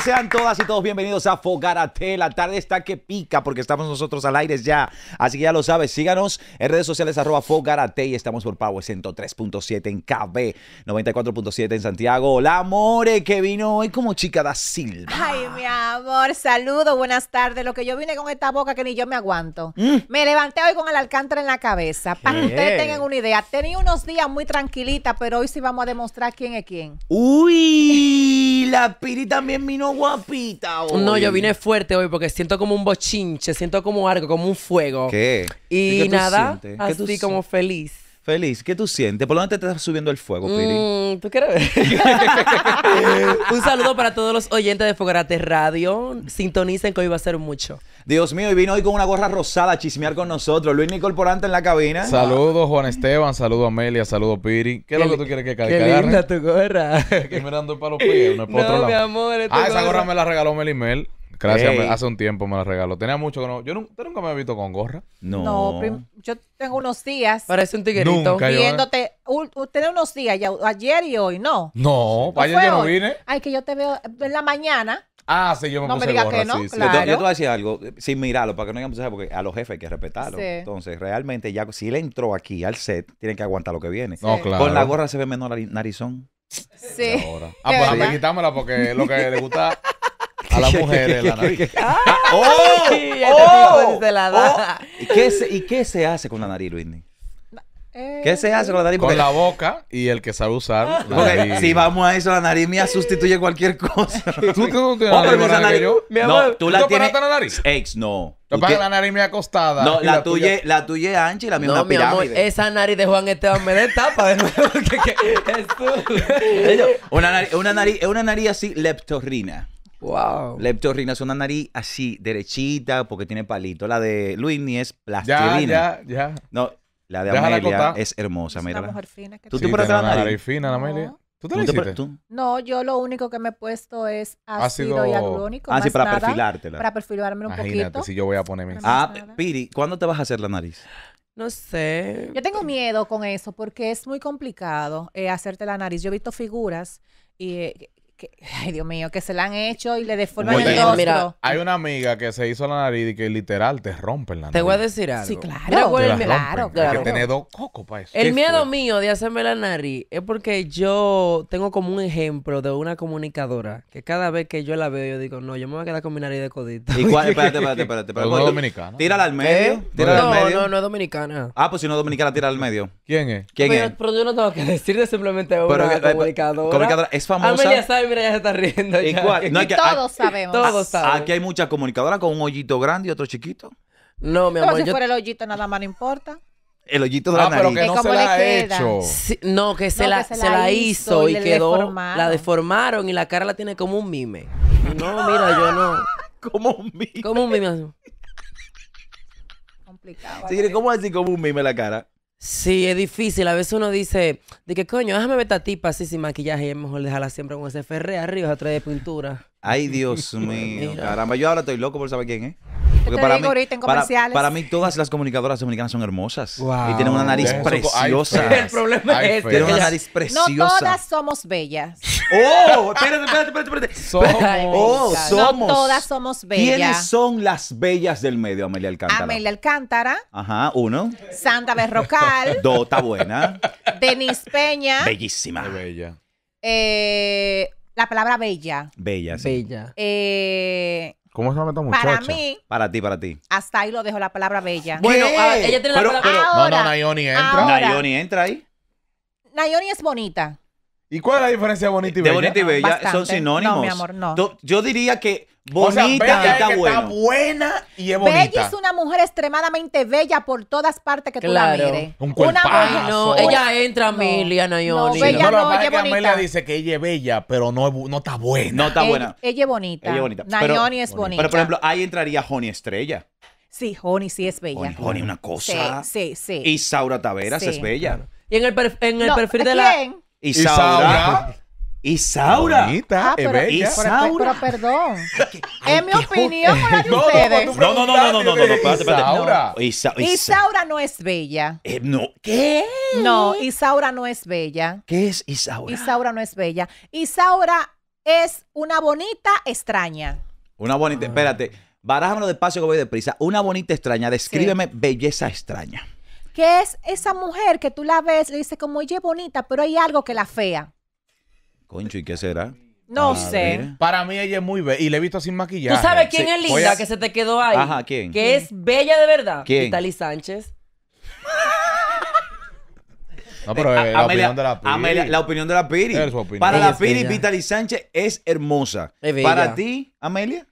sean todas y todos bienvenidos a Fogarate. La tarde está que pica porque estamos nosotros al aire ya. Así que ya lo sabes, síganos en redes sociales arroba Fogarate y estamos por Power 103.7 en KB, 94.7 en Santiago. La More que vino hoy como chica da Silva. Ay, mi amor, saludo, buenas tardes. Lo que yo vine con esta boca que ni yo me aguanto. Mm. Me levanté hoy con el alcántara en la cabeza. Para que ustedes tengan una idea, tenía unos días muy tranquilita, pero hoy sí vamos a demostrar quién es quién. Uy, la Piri también vino guapita hoy. No, yo vine fuerte hoy porque siento como un bochinche, siento como algo, como un fuego. ¿Qué? Y, nada, así como feliz. Feliz, ¿qué tú sientes? ¿Por dónde te estás subiendo el fuego, Piri? Mm, ¿Tú quieres ver? un saludo para todos los oyentes de Fogarate Radio. Sintonicen que hoy va a ser mucho. Dios mío, y vino hoy con una gorra rosada a chismear con nosotros. Luis Porante en la cabina. Saludos, Juan Esteban. Saludos, Amelia. Saludos, Piri. ¿Qué es lo que tú quieres que caiga? Qué linda tu gorra. que mirando para los pies. No, no mi amor. Ah, esa gorra me la regaló Melimel. Gracias, hace un tiempo me la regaló. Tenía mucho que no. Yo nunca, me he visto con gorra. No. No, yo tengo unos días. Parece un tiguerito. viéndote. Usted unos días, ayer y hoy, ¿no? No, ayer yo no vine. Ay, que yo te veo en la mañana. Ah, sí, yo me no puse me diga gorra, que no, sí, sí. Claro. Yo, te, yo, te, voy a decir algo, sin mirarlo, para que no digan porque a los jefes hay que respetarlo. Sí. Entonces, realmente, ya si él entró aquí al set, tienen que aguantar lo que viene. No, claro. Con la gorra se ve menos narizón. Sí. Ahora. Ah, pues quitármela porque lo que le gusta a las mujeres la nariz. ¡Oh! oh, y qué se, ¿Y qué se hace con la nariz, Luis? ¿Qué se hace con la nariz? Con la boca y el que sabe usar. La Si vamos a eso, la nariz mía sustituye cualquier cosa. ¿Tú la nariz, no, tú la tienes. la nariz? Ex, no. la nariz mía acostada? No, la, tuya, la tuya es ancha y la mía es una mi Amor, esa nariz de Juan Esteban me de tapa nuevo. es tú. una, nariz, una, una nariz así leptorrina. Wow. Leptorrina es una nariz así, derechita, porque tiene palito. La de Ni es plastilina. Ya, ya, ya. No, la de Amelia es hermosa, mira. Una mujer fina ¿Tú te pones la nariz? fina, la Amelia. ¿Tú te la No, yo lo único que me he puesto es ah, ácido, y Ah, para perfilártela. Para perfilarme un poquito. Imagínate si yo voy a ponerme. Ah, Piri, ¿cuándo te vas a hacer la nariz? No sé. Yo tengo miedo con eso porque es muy complicado eh, hacerte la nariz. Yo he visto figuras y eh, ay Dios mío, que se la han hecho y le deforman el rostro. hay una amiga que se hizo la nariz y que literal te rompen la nariz. Te voy a decir algo. Sí, claro. claro, claro. que dos cocos para eso. El miedo mío de hacerme la nariz es porque yo tengo como un ejemplo de una comunicadora que cada vez que yo la veo yo digo, no, yo me voy a quedar con mi nariz de codita ¿Y Espérate, espérate, espérate. Pero ¿No es dominicana? Tírala al medio. ¿Eh? Tírala no, al medio. no, no es dominicana. Ah, pues si no es dominicana, tírala al medio. ¿Quién es? ¿Quién es? Pero yo no tengo que decirle simplemente una eh, comunicadora. Es famosa mira, ya se está riendo. Ya. todos sabemos. Todos Aquí hay muchas comunicadoras con un hoyito grande y otro chiquito. No, mi amor. Como si yo... fuera el hoyito, nada más no importa. El hoyito de ah, la nariz. Pero que no se la hecho. no, que se, la, se, la, hizo y, quedó. La deformaron y la cara la tiene como un mime. No, mira, yo no. como un mime. Como un mime. Complicado. Sí, ¿cómo así como un mime la cara? Sí, es difícil. A veces uno dice, de que coño, déjame ver esta tipa así sin maquillaje y es mejor dejarla siempre con ese ferre arriba, otra de pintura. Ay, Dios mío, caramba. Yo ahora estoy loco por saber quién es. Porque para mí, en para, para mí, todas las comunicadoras dominicanas son hermosas. Y tienen una nariz preciosa. el problema es que Tienen una nariz preciosa. No todas somos bellas. ¡Oh! Espérate, espérate, espérate. espérate. Somos. Oh, somos. No todas somos bellas. ¿Quiénes son las bellas del medio, Amelia Alcántara? Amelia Alcántara. Ajá, uno. Sandra Berrocal. Dota Buena. Denise Peña. Bellísima. bella. Eh, la palabra bella. Bella, sí. Bella. Eh, ¿Cómo se llama esta muchacha? Para mí. Para ti, para ti. Hasta ahí lo dejo la palabra bella. Bueno, eh, ah, ella tiene la palabra. no, no, Nayoni entra. Nayoni entra ahí. Nayoni es bonita. ¿Y cuál es la diferencia de bonita y De bonita y bella. Son sinónimos. No, mi amor, no. Yo diría que Bonita, o Bella está, está, buena y es bonita. Bella es una mujer extremadamente bella por todas partes que tú la mires. Un Una no, ella entra a Nayoni. no, No, es bonita Amelia dice que ella es bella, pero no, no está buena. No está buena. Ella, es bonita. Ella es bonita. Nayoni es bonita. Pero, por ejemplo, ahí entraría Joni Estrella. Sí, Joni sí es bella. Joni, una cosa. Sí, sí, sí. Y Saura Taveras es bella. Y en el, en el perfil de la... Isaura. Isaura. Ah, es Isaura. perdón. Es mi opinión con la de ustedes. No, no, no, no, no, no, no, espérate, Isaura. Isaura no es bella. Eh, no. ¿Qué? No, Isaura no es bella. ¿Qué es Isaura? Isaura no es bella. Isaura es una bonita extraña. Una bonita, ah. espérate. Barájamelo despacio que voy deprisa. Una bonita extraña. Descríbeme belleza extraña. ¿Qué es esa mujer que tú la ves, le dices como, oye, bonita, pero hay algo que la fea. Concho, ¿y qué será? No sé. Para mí ella es muy bella y le he visto sin maquillaje. ¿Tú sabes quién es linda que se te quedó ahí? Ajá, ¿quién? Que es bella de verdad. ¿Quién? Vitali Sánchez. No, pero es la, opinión de la, Piri. Amelia, la opinión de la Piri. Es su opinión. Para la Piri, Vitali Sánchez es hermosa. Es bella. Para ti, Amelia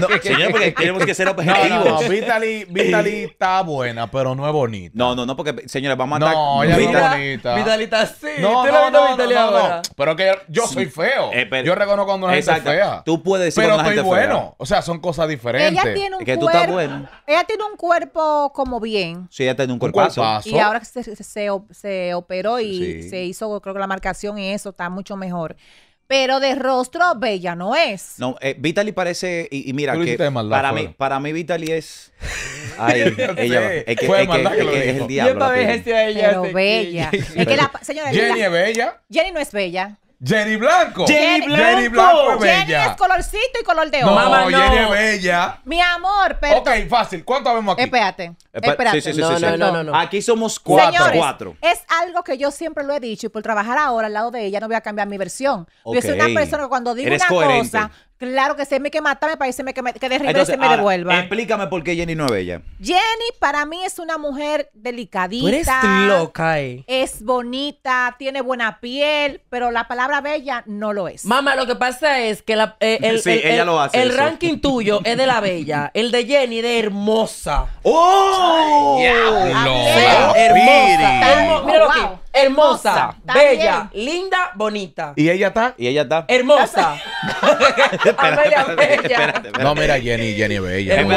no, señor, porque tenemos que ser objetivos. No, no, Vitaly, está buena, pero no es bonita. No, no, no, porque señores, vamos a matar. No, ella es bonita. Vitalita, está así. No, no, no, no, Pero que yo soy feo. Eh, yo reconozco cuando una exacto. gente fea. Tú puedes decir pero estoy bueno. O sea, son cosas diferentes. Ella tiene un cuerpo, estás Ella tiene un cuerpo como bien. Sí, ella tiene un cuerpazo. Y ahora se, se, se operó y se hizo, creo que la marcación y eso está mucho mejor pero de rostro bella no es. No, eh, Vitaly parece, y, mira, que para mí, para mí Vitaly es... Ay, ella es que, es, el diablo. pero bella. Jenny es bella. Jenny no es bella. Jenny Blanco. Jenny Blanco. Jenny Blanco bella. Jenny es colorcito y color de oro. No, Jenny bella. Mi amor, pero. Ok, fácil. ¿Cuánto vemos aquí? Espérate. Eh, espérate. no, no, no, Aquí somos cuatro. Señores, Es algo que yo siempre lo he dicho y por trabajar ahora al lado de ella no voy a cambiar mi versión. Yo soy una persona que cuando digo una cosa, Claro que se me que matarme para parece que, me, que derribe se me devuelva. Explícame por qué Jenny no es bella. Jenny para mí es una mujer delicadita. eres loca, eh. Es bonita, tiene buena piel, pero la palabra bella no lo es. Mamá, lo que pasa es que eh, el, ranking tuyo es de la bella, el de Jenny de hermosa. ¡Oh! Ay, yeah, Hermosa. míralo aquí. Hermosa, bella, linda, bonita. Y ella está. Y ella está. Hermosa. espérate, Bella. No, mira, Jenny, Jenny bella. Jenny,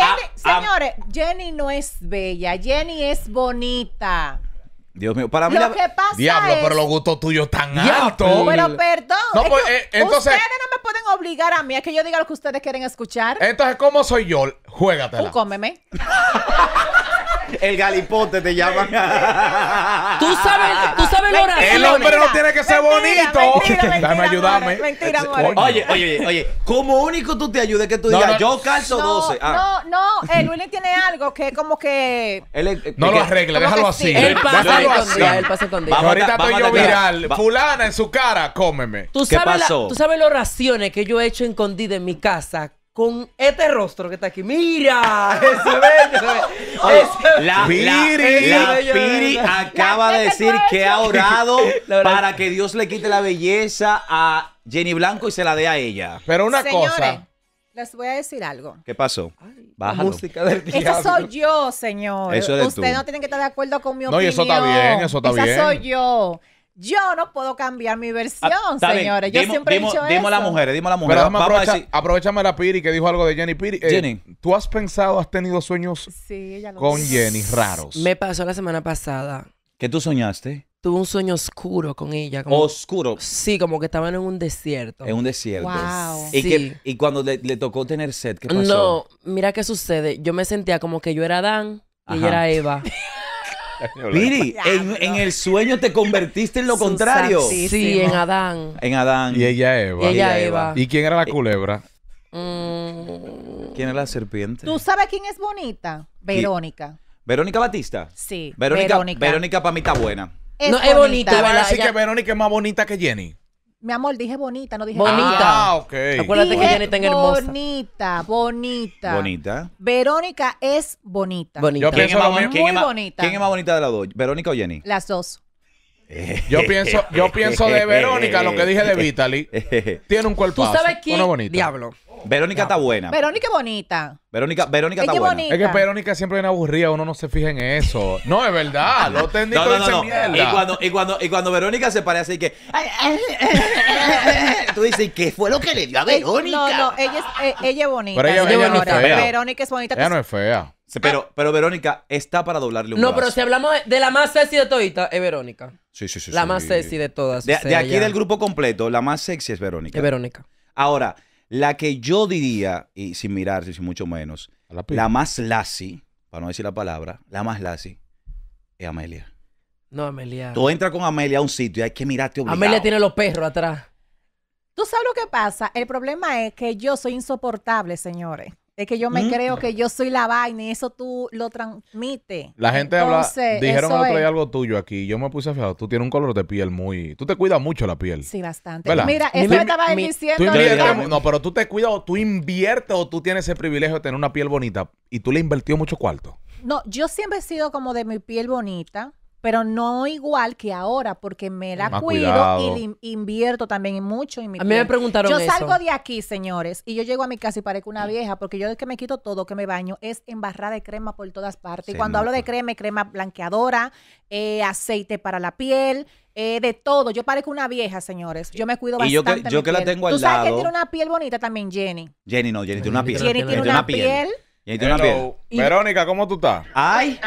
ah, ah. señores, Jenny no es bella. Jenny es bonita. Dios mío, para mí. Lo que pasa Diablo, pero los gustos tuyos tan altos. Pero perdón. No, pues, eh, entonces... Ustedes no me pueden obligar a mí, a que yo diga lo que ustedes quieren escuchar. Entonces, ¿cómo soy yo? Juégatela. Tú cómeme. El galipote te llama. Tú sabes, tú sabes lo oración. El hombre no tiene que ser bonito. Dame ayudarme. Mentira, amor. Oye, oye, oye. Como único tú te ayudes que tú digas, yo calzo 12. Ah. No, no, el eh, Willy tiene algo que es como que. Eh, no lo arregla, déjalo así. Él pasa escondida, él pasa Ahorita estoy yo viral. Fulana en su cara, cómeme. ¿Qué pasó? tú sabes las oraciones que yo he hecho escondida en mi casa con este rostro que está aquí. ¡Mira! la, Piri, la, acaba de decir que ha orado para que Dios le quite la belleza a Jenny Blanco y se la dé a ella. Pero una cosa. Les voy a decir algo. ¿Qué pasó? la Música del diablo. Eso soy yo, señor. Eso Usted no tienen que estar de acuerdo con mi opinión. No, eso está bien, eso está bien. Eso soy yo. Yo no puedo cambiar mi versión, ah, señora señores. Yo siempre he dicho eso. a la mujer, dime a las mujeres. Aprovechame a la Piri que dijo algo de Jenny Piri. Eh, Jenny. ¿Tú has pensado, has tenido sueños con Jenny raros? Me pasó la semana pasada. ¿Qué tú soñaste? Tuve un sueño oscuro con ella. ¿Oscuro? Sí, como que estaban en un desierto. En un desierto. Wow. ¿Y, y cuando le, tocó tener sed, ¿qué pasó? No, mira qué sucede. Yo me sentía como que yo era Dan y ella era Eva. Piri, en, el sueño te convertiste en lo contrario. Sí, en Adán. En Adán. Y ella Eva. Y ella Eva. ¿Y quién era la eh, culebra? Mm. ¿Quién era la serpiente? ¿Tú sabes quién es bonita? Verónica. ¿Verónica Batista? Sí. Verónica, Verónica. para mí está buena. Es no, bonita. es bonita. que Verónica es más bonita que Jenny. Mi amor, dije bonita, no dije Bonita. Ah, ok. Acuérdate Dije que Jenny está en hermosa. Bonita, bonita. Bonita. Verónica es bonita. Bonita. Muy ¿Quién es más bonita. ¿Quién es más bonita de las dos? ¿Verónica o Jenny? Las dos. Yo pienso, yo pienso de Verónica lo que dije de Vitali. Tiene un cuerpo. ¿Tú sabes quién? Diablo. Verónica está buena. Verónica es bonita. Verónica, Verónica está buena. Es que Verónica siempre viene aburrida, uno no se fija en eso. No, es verdad. no, no, mierda. Y cuando, y, cuando, y cuando Verónica se parece así que. tú dices, ¿qué fue lo que le dio a eh, Verónica? No, no, ella es, eh, ella bonita. Pero ella, es Verónica es bonita. Ya pues, no es fea. Pero, pero Verónica está para doblarle un No, pero si hablamos de la más sexy de todita, es Verónica. La más sexy de todas. De, aquí del grupo completo, la más sexy es Verónica. Es Verónica. Ahora, la que yo diría, y sin mirarse, sin mucho menos, la, más lassi, para no decir la palabra, la más lassi, es Amelia. No, Amelia. Tú entras con Amelia a un sitio y hay que mirarte obligado. Amelia tiene los perros atrás. Tú sabes lo que pasa. El problema es que yo soy insoportable, señores. Es que yo me mm. creo que yo soy la vaina y eso tú lo transmites. La gente habla, dijeron el otro algo tuyo aquí. Yo me puse a fijar, tú tienes un color de piel muy. Tú te cuidas mucho la piel. Sí, bastante. Mira, eso me estaba mi, diciendo. no, pero tú te cuidas o tú inviertes o tú tienes ese privilegio de tener una piel bonita y tú le invertió mucho cuarto. No, yo siempre he sido como de mi piel bonita pero no igual que ahora, porque me la cuido y invierto también mucho en mi A mí me preguntaron Yo salgo de aquí, señores, y yo llego a mi casa y parezco una vieja, porque yo es que me quito todo, que me baño, es embarrada de crema por todas partes. y cuando hablo de crema, crema blanqueadora, eh, aceite para la piel, eh, de todo. Yo parezco una vieja, señores. Yo me cuido Y yo que, yo que la tengo al Tú sabes que tiene una piel bonita también, Jenny. Jenny no, Jenny tiene una piel. Jenny tiene una piel Verónica, ¿cómo tú estás? Ay,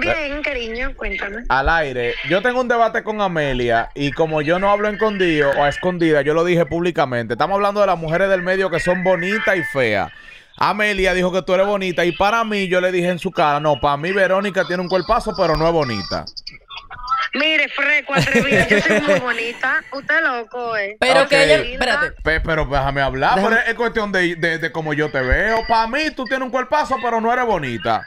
Bien, cariño, cuéntame. Al aire, yo tengo un debate con Amelia y como yo no hablo escondido o a escondida, yo lo dije públicamente. Estamos hablando de las mujeres del medio que son bonitas y feas. Amelia dijo que tú eres bonita y para mí yo le dije en su cara, no, para mí Verónica tiene un cuerpazo pero no es bonita. Mire, freco, atrevida, yo soy muy bonita. Usted loco, ¿eh? Pero que ella, espérate. pero déjame hablar, pero es cuestión de, de, cómo yo te veo. Para mí, tú tienes un cuerpazo, pero no eres bonita.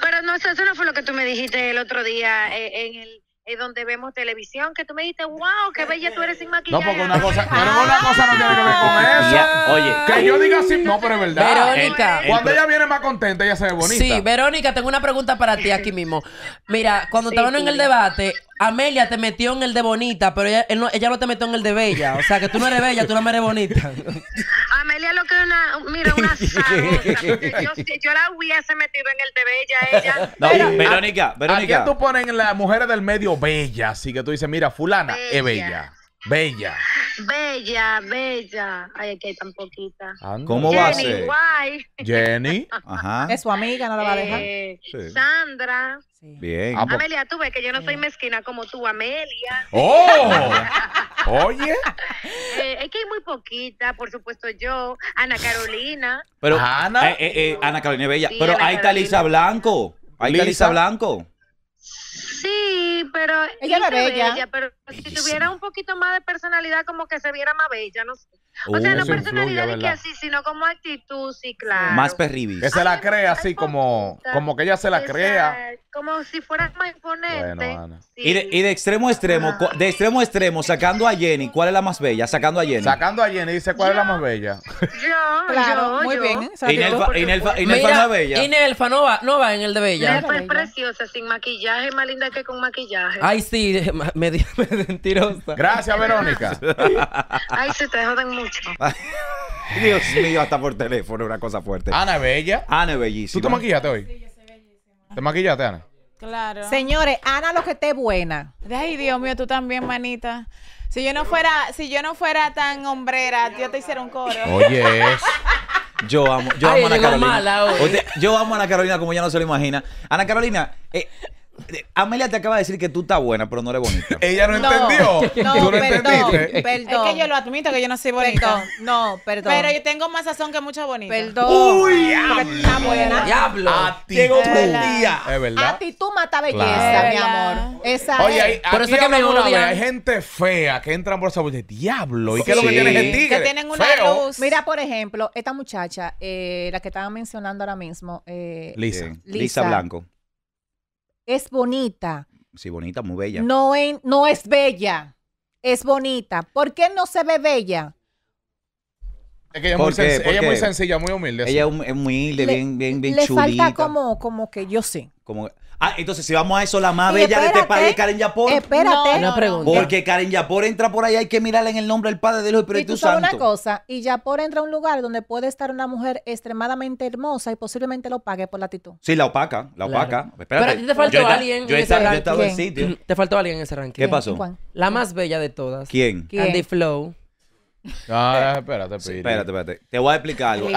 Pero no, eso no fue lo que tú me dijiste el otro día eh, en el es eh, donde vemos televisión, que tú me dijiste, wow, qué bella tú eres sin maquillaje. No, porque una cosa, pero una cosa no tiene que ver con eso. oye. Que yo diga así, no, pero es verdad. Verónica. cuando ella viene más contenta, ella se ve bonita. Sí, Verónica, tengo una pregunta para ti aquí mismo. Mira, cuando estaban en el debate, Amelia te metió en el de bonita, pero ella, no, ella no te metió en el de bella. O sea, que tú no eres bella, tú no eres bonita. Amelia lo que es una, mira, una yo, yo la hubiese metido en el de Bella, ella. No, Verónica, Verónica. ¿A tú pones las mujeres del medio bella? Así que tú dices, mira, fulana es bella. Bella. Bella, bella. Ay, que hay tan poquita. ¿Cómo va a ser? Jenny. Ajá. Es su amiga, no la va a dejar. Eh, Sandra. Bien. Ah, pues. Amelia, tú ves que yo no soy mezquina como tú, Amelia. ¡Oh! Oye. Eh, es que hay muy poquita, por supuesto yo, Ana Carolina. Pero Ana, eh, Ana Carolina Bella. Pero ahí está Lisa Blanco. Ahí está Lisa Blanco. Sí, pero ella era bella. bella pero si tuviera un poquito más de personalidad, como que se viera más bella, no sé. O sea, oh, no personalidad ni que así, sino como actitud, sí, claro. Más perribis. Que se la crea así, como, como que ella se la crea. Como si fuera más imponente. y, de, extremo a extremo, de extremo a extremo, sacando a Jenny, ¿cuál es la más bella? Sacando a Jenny. Sacando a Jenny, dice, ¿cuál es la más bella? Yo, claro, yo, muy bien. y ¿eh? Nelfa Inelfa Mira, no bella. no va, no va en el de bella. Inelfa es preciosa, sin maquillaje, más linda que con maquillaje. Ay, sí, me, dio, mentirosa. Gracias, Verónica. Ay, se te jodan mucho. Dios mío, hasta por teléfono, una cosa fuerte. Ana es bella. Ana es bellísima. ¿Tú te maquillaste hoy? Sí, yo soy bellísima. ¿Te maquillaste, Ana? Claro. Señores, Ana lo que esté buena. Ay, Dios mío, tú también, manita. Si yo no fuera, si yo no fuera tan hombrera, yo te hiciera un coro. Oye, Yo amo, yo amo a Ana Carolina. yo amo a Ana Carolina como ya no se lo imagina. Ana Carolina, eh, Amelia te acaba de decir que tú estás buena, pero no eres bonita. Ella no, entendió. No, perdón, Es que yo lo admito que yo no soy bonita. no, perdón. Pero yo tengo más sazón que mucha bonita. Perdón. ¡Uy, diablo! Está buena. ¡Diablo! Llegó un día. Es verdad. A ti tú mata belleza, mi amor. Esa Oye, por eso que me Hay gente fea que entran por esa de diablo. ¿Y qué es lo que tienen en ti? Que tienen una luz. Mira, por ejemplo, esta muchacha, eh, la que estaba mencionando ahora mismo. Eh, Lisa. Lisa Blanco es bonita. Sí, bonita, muy bella. No, no es bella, es bonita. ¿Por qué no se ve bella? Es que ella, es muy sencilla, muy humilde. Ella es muy humilde, bien, bien, bien chulita. Le falta como, como que yo sé. Como, Ah, entonces si vamos a eso, la más bella de este país es Karen Yapor. Espérate. No, una pregunta. porque Karen Yapor entra por ahí, hay que mirarle en el nombre del Padre, de Hijo y tú Santo. Sabes una cosa, y Yapor entra a un lugar donde puede estar una mujer extremadamente hermosa y posiblemente lo pague por la actitud. Sí, la opaca, la opaca. Pero a ti te faltó alguien yo en ese ranking. he estado en sitio. Te faltó alguien en ese ranking. ¿Qué pasó? La más bella de todas. ¿Quién? Andy Flow. Eh, espérate, espérate, Te voy a explicar algo.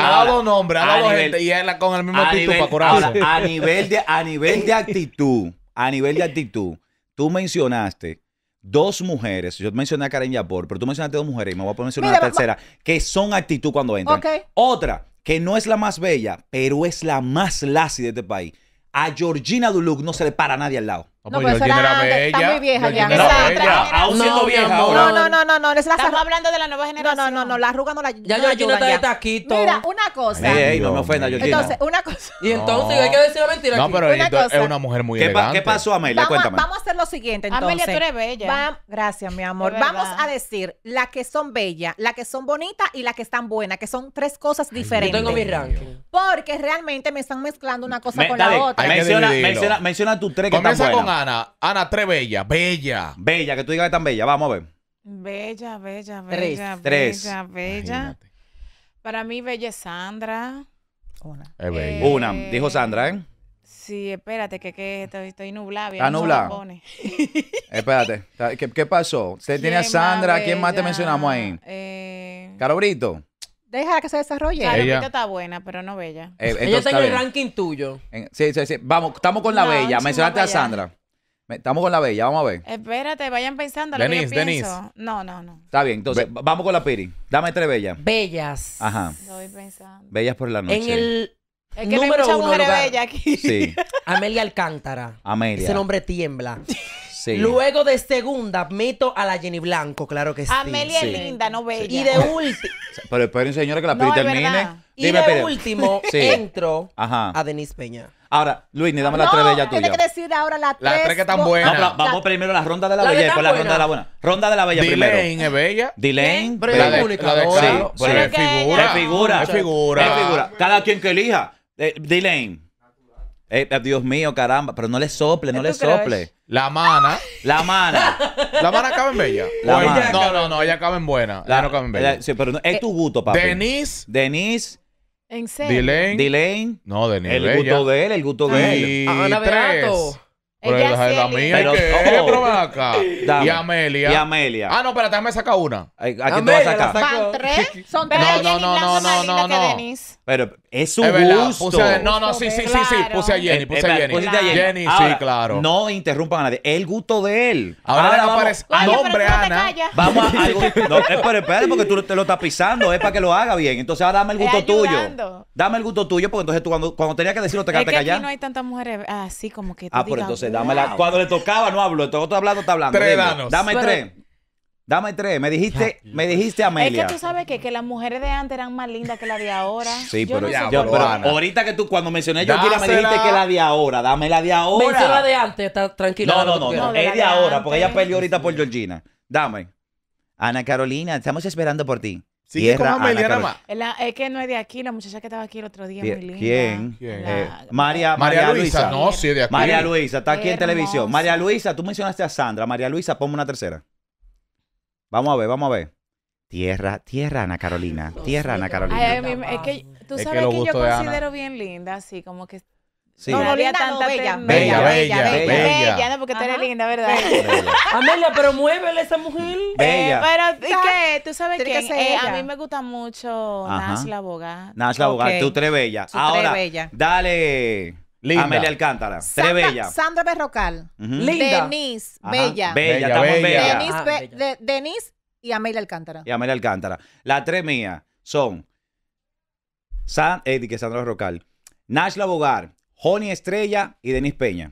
gente y con el mismo nivel, para a, nivel de, a nivel de actitud, a nivel de actitud, tú mencionaste dos mujeres. Yo mencioné a Karen Yapor, pero tú mencionaste dos mujeres y me voy a poner una tercera, que son actitud cuando entran. Otra, que no es la más bella, pero es la más lácida de este país. A Georgina Duluc no se le para nadie al lado. No, pues pero eso era antes. Está muy vieja ya. Aún siendo vieja No, No, no, no, no. Estamos hablando de la nueva generación. No, no, no. no La arruga no la Ya yo aquí no está de taquito. Mira, una cosa. no me ofenda, Entonces, una cosa. Y entonces, hay que decir la mentira No, pero es una mujer muy elegante. ¿Qué pasó, Amelia? Cuéntame. Vamos a hacer lo siguiente, entonces. Amelia, tú eres bella. Gracias, mi amor. Vamos a decir las que son bellas, las que son bonitas y las que están buenas, que son tres cosas diferentes. Yo tengo mi ranking. Porque realmente me están mezclando una cosa con la otra. Menciona tus tres que están buenas. Ana. Ana, tres bella. Bella. Bella, que tú digas que tan bella. Vamos a ver. Bella, bella, bella. Tres. Tres. Bella, bella. Para mí, bella es Sandra. Una. bella. Eh, Una, dijo Sandra, ¿eh? Sí, espérate, que, estoy, nublada. Está nublada. Eh, espérate, ¿qué, qué pasó? Usted tiene a Sandra, ¿quién más te mencionamos ahí? Eh, Carobrito, Deja que se desarrolle. ella... está buena, pero no bella. yo tengo el ranking tuyo. sí, sí, sí. Vamos, estamos con la bella. Mencionaste a Sandra. Estamos con la Bella, vamos a ver. Espérate, vayan pensando. Denise, lo que No, no, no. Está bien, entonces vamos con la Piri. Dame tres bellas. Bellas. Ajá. Lo voy pensando. Bellas por la noche. En el es que número no hay uno. Bella aquí. Sí. Amelia Alcántara. Amelia. Ese nombre tiembla. Luego de segunda, meto a la Jenny Blanco, claro que sí. Amelia es linda, no bella. Y de último, Pero esperen, señora, que la No, termine. y de último entro a Denise Peña. Ahora, Luis, ni dame la tres ella tuya. tienes que decir ahora la tres. Las tres que están buenas. vamos primero a la ronda de la, bella y después pues, la ronda de la buena. Ronda de la bella primero. Dilain es bella. Dylane ¿Eh? Pero de es única, Sí, es figura. Es figura. Es figura. Cada quien que elija. Eh, eh, eh, Dios mío, caramba, pero no le sople, no le sople. La mana. La mana. La mana acaba en bella. No, no, no, ella acaba en buena. no acaba en bella. pero es tu gusto, papá. Denise. Denise. ¿En serio? Dylan. Dylan. No, Denise. El gusto de él, el gusto de él. Ana ah, Beato. Pero ella la, la mía, pero, ¿qué? acá. Y Amelia. Y Amelia. Ah, no, espérate, déjame sacar una. ¿A, tú quién te vas a sacar? Son tres. Son tres. No, no, no, no, no, no, no. Pero, es su gusto. no, no, sí, sí, sí, sí. Puse a Jenny, puse a Jenny. Puse a Jenny. sí, claro. No interrumpan a nadie. El gusto de él. Ahora, le vamos, aparece. Oye, hombre Ana. vamos a algo. No, espera, eh, espera, porque tú te lo estás pisando. Es para que lo haga bien. Entonces ahora dame el gusto tuyo. Dame el gusto tuyo, porque entonces tú cuando, cuando tenías que decirlo te quedaste callado. Aquí no hay tantas mujeres así como que. Tú ah, pero entonces dame la. Cuando le tocaba, no hablo. Entonces, tú hablando, está hablando. Dame tres. Dame tres, me dijiste, me dijiste Amelia. Es que tú sabes que, que las mujeres de antes eran más lindas que las de ahora. Sí, pero, ya, ahorita que tú, cuando mencioné yo me dijiste que la de ahora, dame la de ahora. Menciona la de antes, está tranquila. No, no, no, es de, ahora, porque ella peleó ahorita por Georgina. Dame. Ana Carolina, estamos esperando por ti. Sí, Tierra, es que no es de aquí, la muchacha que estaba aquí el otro día, muy linda. ¿Quién? Eh, María, María, Luisa. Luisa. No, sí, de aquí. María Luisa, está aquí en televisión. María Luisa, tú mencionaste a Sandra. María Luisa, ponme una tercera. Vamos a ver, vamos a ver. Tierra, tierra Ana Carolina, tierra Ana Carolina. es que tú sabes que, yo considero bien linda, así como que Sí. no linda, tanta bella. Bella, bella, bella, bella. no, porque tú eres linda, ¿verdad? Amelia, pero muévele esa mujer. Bella. Eh, pero ¿y qué? tú sabes que eh, a mí me gusta mucho Nash la Boga. Nash la tú tres bella. tres Ahora, dale. Amelia Alcántara. Sandra, Tres bellas. Sandra Berrocal. Linda. Denise, bella. Bella, estamos bella. Ah, Denise, y Amelia Alcántara. Y Amelia Alcántara. Las tres mías son San, eh, que Sandra Berrocal, Nash Labogar, Joni Estrella y Denise Peña.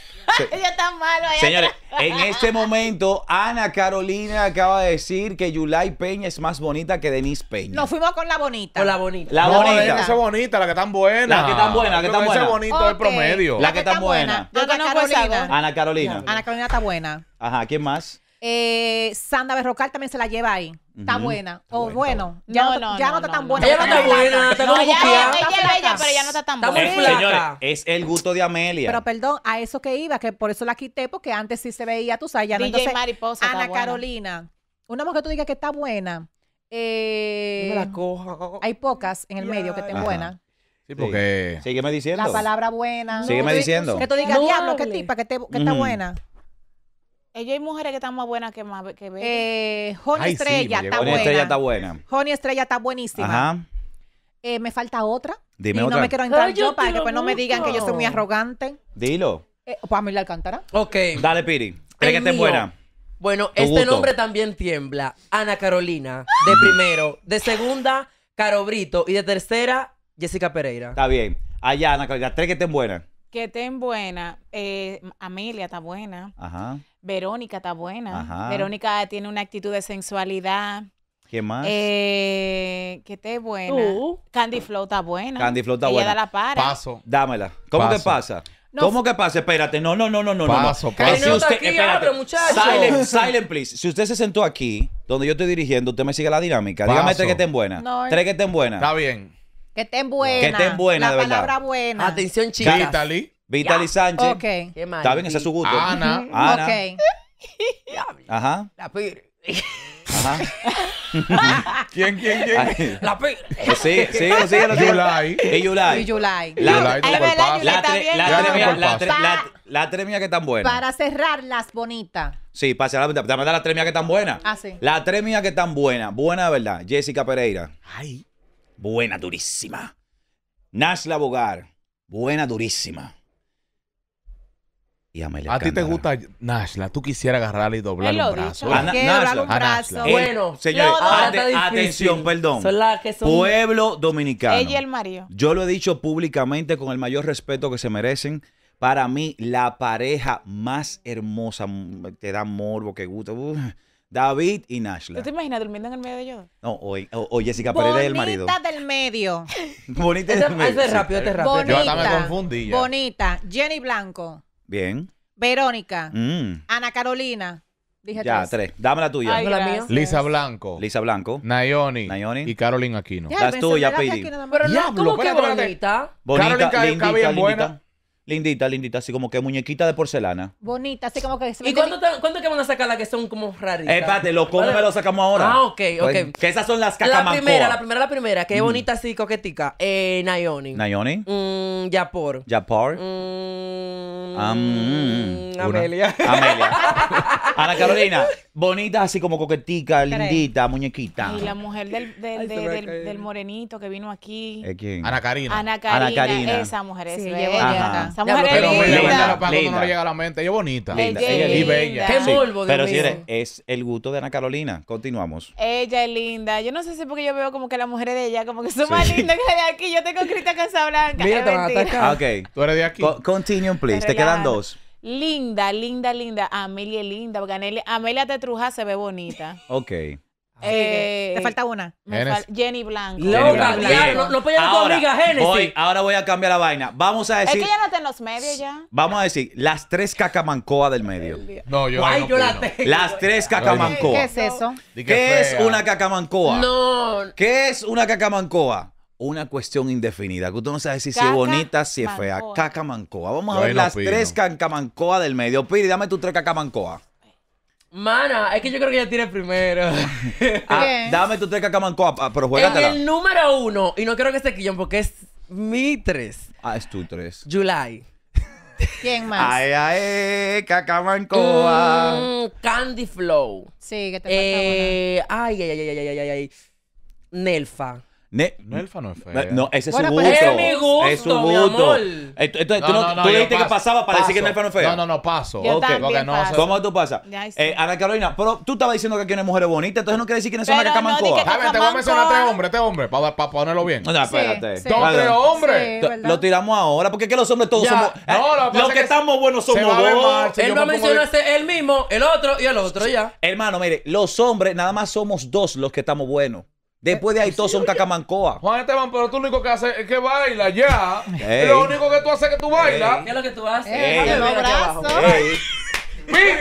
Señores, en este momento, Ana Carolina acaba de decir que Yulai Peña es más bonita que Denise Peña. Nos fuimos con la bonita. Con la bonita. La, bonita. Esa bonita, la que tan buena. La que tan buena, la que tan buena. Esa bonita del promedio. La, que, tan buena. Yo Ana Carolina. Ana Carolina. Ana Carolina está buena. Ajá, ¿quién más? Eh, Sandra Berrocal también se la lleva ahí. Está buena. O bueno, ya no, está tan buena. no está buena, no está buena. muy es el gusto de Amelia. Pero perdón, a eso que iba, que por eso la quité, porque antes sí se veía, tú sabes, ya no. DJ Mariposa Ana Carolina, una mujer que tú digas que está buena, eh, hay pocas en el medio que estén buenas. Sí, porque... Sígueme diciendo. La palabra buena. Sígueme diciendo. Que tú digas, diablo, qué tipa, que, está buena. Yo hay mujeres que están más buenas que más que Joni eh, Estrella está buena. Estrella está Joni Estrella está buenísima. Ajá. Eh, me falta otra. Dime otra. no me quiero entrar yo, para que después no me digan que yo soy muy arrogante. Dilo. Eh, pues, mí le alcantará. Ok. Dale, Piri. ¿Crees que esté buena? Bueno, este nombre también tiembla. Ana Carolina, de primero. De segunda, Caro Brito. Y de tercera, Jessica Pereira. Está bien. Allá, Ana Carolina, tres que estén buenas. Que estén buenas. Amelia está buena. Ajá. Verónica está buena. Verónica tiene una actitud de sensualidad. ¿Qué más? Eh, que esté buena. Candy Flow está buena. Candy Flow está buena. da la para. Paso. Dámela. ¿Cómo Paso. te pasa? ¿Cómo que pasa? Espérate. No, no, no, no, no. Paso, no. paso. Si usted, espérate. Silent, silent, please. Si usted se sentó aquí, donde yo estoy dirigiendo, usted me sigue la dinámica. Dígame tres que estén buenas. No. Tres que estén buenas. Está bien. Que estén buenas. Que estén buenas, la de verdad. palabra buena. Atención, chicas. Italy. Vitali Sánchez. Ok. Está bien, ese es su gusto. Ana. Ana. Ok. Ajá. La pire. Ajá. ¿Quién, quién, quién? La pire. Pues sí, sí, sí. Yulai. Y Yulai. Y Yulai. La tres mías que están buenas. Para cerrar las bonitas. Sí, para cerrar las bonitas. las tres mías que están buenas. Ah, sí. Las tres mías que están buenas. Buena, ¿verdad? Jessica Pereira. Ay. Buena, durísima. Nasla Bogar. Buena, durísima. ¿A ti te gusta Nashla? ¿Tú quisieras agarrarla y doblar un brazo? Ah, A, Nashla, ah, eh, bueno, señores, atención, perdón. Pueblo dominicano. Ella y el marido. Yo lo he dicho públicamente con el mayor respeto que se merecen. Para mí, la pareja más hermosa, te da morbo, que gusta. David y Nashla. ¿Tú te imaginas durmiendo en el medio de ellos? No, o, o, Jessica Pérez es el marido. Bonita del medio. Bonita del medio. rápido, te rápido. Yo me Bonita. Jenny Blanco. Bien. Verónica. Mm. Ana Carolina. Dije ya, tres. Dame la tuya. Ay, la mía. Lisa Blanco. Lisa Blanco. Nayoni. Nayoni. Y Carolina Aquino. Ya, Las tuyas, Pidi. Pero no, ¿cómo que bonita? bonita? bien buena. Lindita, lindita, así como que muñequita de porcelana. Bonita, así como que ¿Y cuánto, que van a sacar las que son como raritas? Eh, espérate, lo como me lo sacamos ahora. Ah, ok, pues, ok. Que esas son las La primera, la primera, la primera, que mm. bonita así, coquetica. Eh, Nayoni. Nayoni, Mm, Yapor. Mm, ah, mm Amelia. Amelia. Ana Carolina, bonita así como coquetica, lindita, muñequita. Y la mujer del, del, del- morenito que vino aquí. ¿Quién? Ana Karina. Ana Karina, esa mujer es Sí, esa mujer es linda. linda. no llega a la mente. Ella es bonita. Ella es y bella. Qué morbo, Pero si eres, es el gusto de Ana Carolina. Continuamos. Ella es linda. Yo no sé si porque yo veo como que las mujeres de ella como que son más lindas que la de aquí. Yo tengo Crista Casablanca. Mira, te van a atacar. Ok. Tú eres de aquí. continue, please. Te quedan dos. Linda, linda, linda. Amelia es linda. Porque Amelia, Amelia Tetruja se ve bonita. ok. Eh, te falta una. Jenny Blanco. Loca, no No puedo amiga Genesis. ahora voy a cambiar la vaina. Vamos a decir. Es que ya no está en los medios ya. Vamos a decir las tres cacamancoas del medio. No, yo. la tengo. Las tres cacamancoas. ¿Qué es eso? ¿Qué, es una cacamancoa? No. ¿Qué es una cacamancoa? Una cuestión indefinida. Que usted no sabe si, si es bonita, si es fea. Cacamancoa. Vamos a ver las tres cacamancoas del medio. Piri, dame tus tres cacamancoas. Mana, es que yo creo que ella tiene primero. Ah, dame tu tres cacamancoa, pero juega. En el número uno, y no creo que se quillen porque es mi tres. Ah, es tu tres. July. ¿Quién más? Ay, ay, cacamancoa. Mm, Candy Flow. Sí, que te falta eh, Ay, ay, ay, ay, ay, ay, ay. Nelfa. Ne no es no es feo. No, ese es su pues, gusto. es mi gusto, es su gusto. Entonces, tú, no, dijiste que pasaba para decir que Nelfa es no es No, no, no, paso. okay. ¿Cómo tú pasas? Eh, Ana Carolina, pero tú estabas diciendo que aquí no hay mujeres bonitas, entonces no quiere decir que no son las que caman A ver, te voy a mencionar tres hombres, tres hombres, para ponerlo bien. No, espérate. tres hombres. lo tiramos ahora, porque es que los hombres todos somos. Los que estamos buenos somos dos. Él no mencionaste él mismo, el otro y el otro, ya. Hermano, mire, los hombres nada más somos dos los que estamos buenos. Después de ahí eh, todos son cacamancoa. Juan Esteban, pero tú lo único que haces es que baila ya. Ey. Lo único que tú haces es que tú bailas. ¿Qué es lo que tú haces? Ey. Ey. Ey.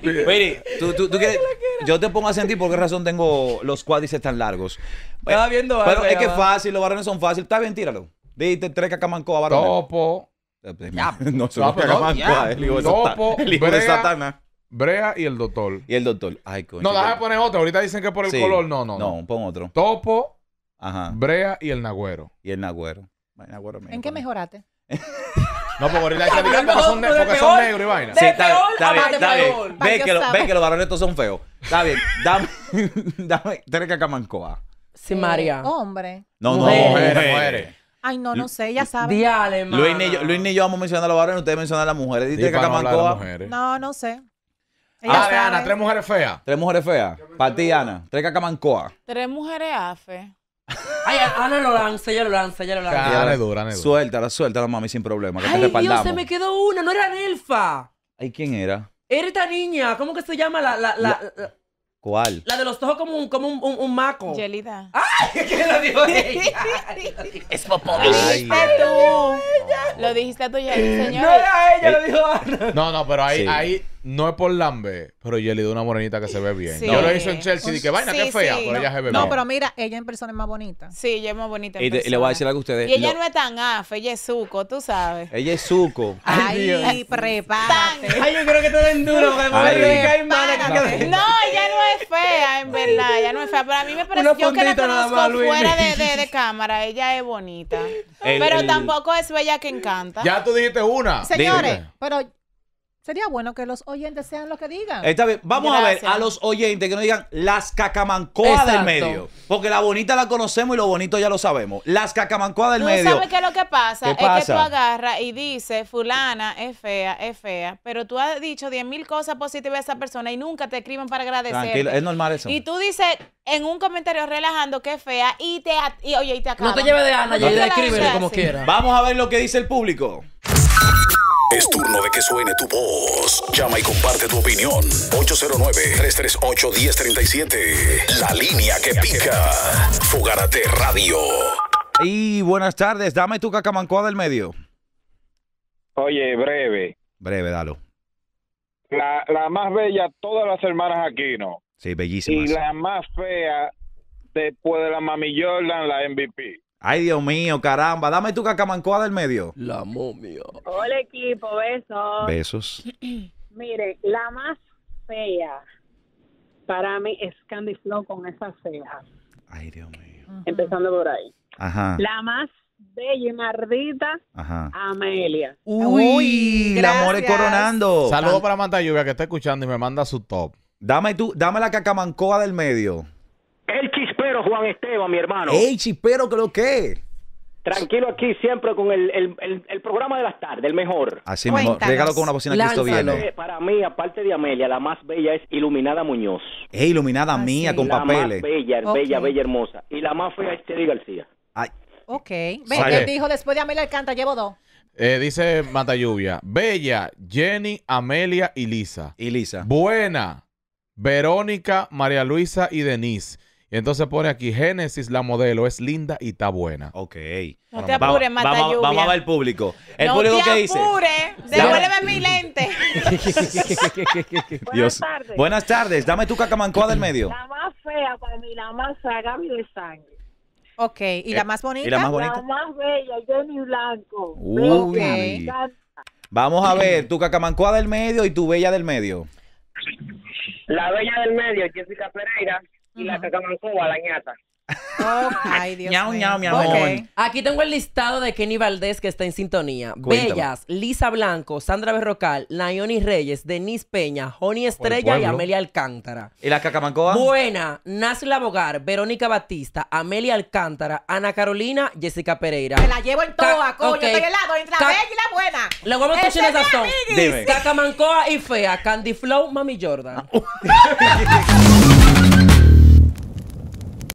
Piri, Piri, tú, tú, tú yo te pongo a sentir por qué razón tengo los cuádriceps tan largos. Estaba viendo Pero es que es fácil, los varones son fáciles. Está bien, tíralo. Diste tres cacamancoa varones. Topo. Eh, pues, no, son cacamancoa. El hijo de Satana. Brea y el doctor. Y el doctor. Ay, coño. No, déjame poner otro. Ahorita dicen que por el color. No, no, no. No, pon otro. Topo, Ajá. Brea y el Nagüero. Y el Nagüero. ¿En qué mejoraste? No, porque ahorita hay que porque son, ne- porque son negros y vaina. Sí, está, bien, Ve que, lo- ve que los varones estos son feos. Está bien, dame, dame, que Camancoa Sí, María. Eh, hombre. No, no, Mujeres, Ay, no, no sé, ya sabes. Diale, Luis ni, yo, Luis vamos a mencionar a los varones, ustedes mencionan a las mujeres. Dice que acamancoa No, no sé. Ah, ver, Ana, tres mujeres feas. Tres mujeres feas. Para ti, Ana. Tres cacamancoa, Tres mujeres afe. Ay, Ana lo lanza, ella lo lanza, ella lo lanza. Claro, Ana es dura, Ana es Suéltala, suéltala, mami, sin problema. Ay, Dios, se me quedó una. No era Nelfa. Ay, ¿quién era? Era esta niña. ¿Cómo que se llama? La, la, la, ¿Cuál? la de los ojos como un, como un, un- maco. Yelida. ¡Ay! ¿Qué lo dijo ella? Es Popovich. Ay, Lo dijiste tú, Yelida, No era ella, lo dijo Ana. No, no, pero ahí, ahí no es por lambe, pero yo le dio una morenita que se ve bien. Yo lo hice en Chelsea y dije, vaina, qué fea, pero ella se ve bien. No, pero mira, ella en persona es más bonita. Sí, ella es más bonita. y, le voy a decir algo a ustedes. Y ella no es tan afe, ella es suco, tú sabes. Ella es suco. Ay, prepárate. Ay, yo creo que te den duro, No, ella no es fea, en verdad. Ella no es fea. Pero a mí me parece yo que la conozco más, fuera de, de, de, cámara. Ella es bonita. pero tampoco es bella que encanta. Ya tú dijiste una. Señores, pero Sería bueno que los oyentes sean lo que digan. Está bien. Vamos a ver a los oyentes que nos digan las cacamancoas del medio. Porque la bonita la conocemos y lo bonito ya lo sabemos. Las cacamancoas del ¿Tú medio. ¿Sabes qué es lo que pasa? es que tú agarras y dices, fulana es fea, es fea. Pero tú has dicho 10 mil cosas positivas a esa persona y nunca te escriben para agradecer. Tranquilo, es normal eso. Y tú dices en un comentario relajando que es fea y te, y, oye, y te No te lleves de Ana, como quieras. Vamos a ver lo que dice el público. Es turno de que suene tu voz. Llama y comparte tu opinión. 809-338-1037. La línea que pica. Fugarate Radio. Y buenas tardes. Dame tu cacamancoa del medio. Oye, breve. Breve, dalo. La, más bella, todas las hermanas aquí, ¿no? Sí, bellísima. Y la más fea, después de la Mami Jordan, la MVP. Ay, Dios mío, caramba. Dame tu cacamancoa del medio. La momia. Hola, equipo. Besos. Besos. Mire, la más fea para mí es Candy Flow con esas cejas. Ay, Dios mío. Empezando por ahí. Ajá. La más bella y mardita, Ajá. Amelia. Uy, el amor es coronando. Saludos para Manta Lluvia que está escuchando y me manda su top. Dame tú, dame la cacamancoa del medio. El Esteban, mi hermano. Ey, chipero, creo que Tranquilo aquí siempre con el, programa de las tardes, el mejor. Así mejor. Regalo con una bocina estoy Para mí, aparte de Amelia, la más bella es Iluminada Muñoz. Es Iluminada ah, mía, con papeles. bella, bella, bella, hermosa. Y la más fea es Teddy García. Ay. Ok. dijo después de Amelia ¿canta? llevo dos. Eh, dice Mata Lluvia. Bella, Jenny, Amelia y Lisa. Y Lisa. Buena, Verónica, María Luisa y Denise. Y entonces pone aquí, Génesis, la modelo, es linda y está buena. Ok. No te apures, vamos, vamos, a ver el público. El no público te que dice. apures, devuélveme mi lente. Buenas tardes. Buenas tardes, dame tu cacamancoa del medio. La más fea para mí, la más fea, mi sangre. Ok, ¿y la eh, más bonita? ¿Y la más bonita? La más bella, Jenny Blanco. Uy. Vamos a ver, tu cacamancoa del medio y tu bella del medio. La bella del medio, Jessica Pereira y la cacamancoba, la ñata. Dios Aquí tengo el listado de Kenny Valdés que está en sintonía. Bellas, Lisa Blanco, Sandra Berrocal, Nayoni Reyes, Denise Peña, Joni Estrella y Amelia Alcántara. ¿Y la Cacamancoa? Buena, la Bogar, Verónica Batista, Amelia Alcántara, Ana Carolina, Jessica Pereira. Me la llevo en toda, coño. Okay. Estoy lado, entre la bella y la buena. luego vamos a escuchar esa son. Cacamancoa y fea, Candy Flow, Mami Jordan.